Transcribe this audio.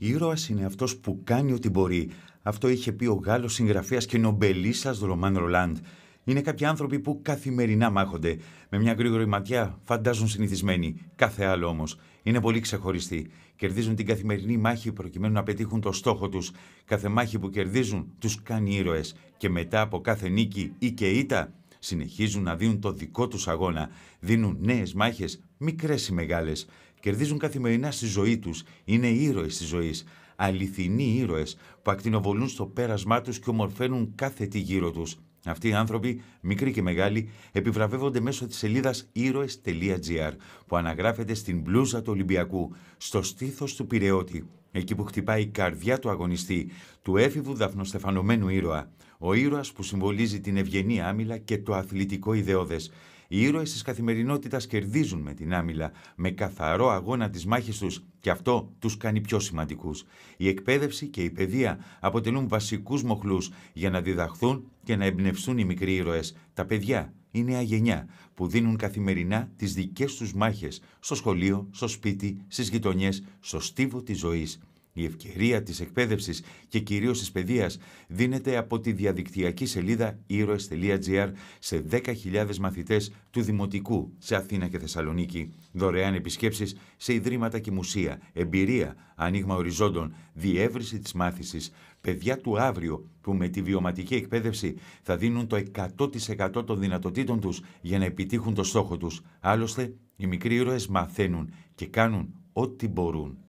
Ήρωας είναι αυτός που κάνει ό,τι μπορεί. Αυτό είχε πει ο Γάλλος συγγραφέας και νομπελίστας Ρωμάν Ρολάντ. Είναι κάποιοι άνθρωποι που καθημερινά μάχονται. Με μια γρήγορη ματιά φαντάζουν συνηθισμένοι. Κάθε άλλο όμως. Είναι πολύ ξεχωριστοί. Κερδίζουν την καθημερινή μάχη προκειμένου να πετύχουν το στόχο τους. Κάθε μάχη που κερδίζουν τους κάνει ήρωες. Και μετά από κάθε νίκη ή και ήττα συνεχίζουν να δίνουν το δικό τους αγώνα. Δίνουν νέες μάχες, μικρές ή μεγάλες κερδίζουν καθημερινά στη ζωή τους. Είναι ήρωες της ζωής. Αληθινοί ήρωες που ακτινοβολούν στο πέρασμά τους και ομορφαίνουν κάθε τι γύρω τους. Αυτοί οι άνθρωποι, μικροί και μεγάλοι, επιβραβεύονται μέσω της σελίδας ήρωε.gr που αναγράφεται στην μπλούζα του Ολυμπιακού, στο στήθος του Πυρεώτη, εκεί που χτυπάει η καρδιά του αγωνιστή, του έφηβου δαφνοστεφανωμένου ήρωα. Ο Ήρωας που συμβολίζει την ευγενή άμυλα και το αθλητικό ιδεώδες. Οι ήρωες της καθημερινότητας κερδίζουν με την άμυλα, με καθαρό αγώνα της μάχες τους και αυτό τους κάνει πιο σημαντικούς. Η εκπαίδευση και η παιδεία αποτελούν βασικούς μοχλούς για να διδαχθούν και να εμπνευστούν οι μικροί ήρωες, τα παιδιά, η νέα γενιά που δίνουν καθημερινά τις δικές τους μάχες στο σχολείο, στο σπίτι, στις γειτονιές, στο στίβο της ζωής. Η ευκαιρία της εκπαίδευσης και κυρίως της παιδείας δίνεται από τη διαδικτυακή σελίδα heroes.gr σε 10.000 μαθητές του Δημοτικού σε Αθήνα και Θεσσαλονίκη. Δωρεάν επισκέψεις σε ιδρύματα και μουσεία, εμπειρία, ανοίγμα οριζόντων, διεύρυνση της μάθησης, παιδιά του αύριο που με τη βιωματική εκπαίδευση θα δίνουν το 100% των δυνατοτήτων τους για να επιτύχουν το στόχο τους. Άλλωστε, οι μικροί ήρωες μαθαίνουν και κάνουν ό,τι μπορούν.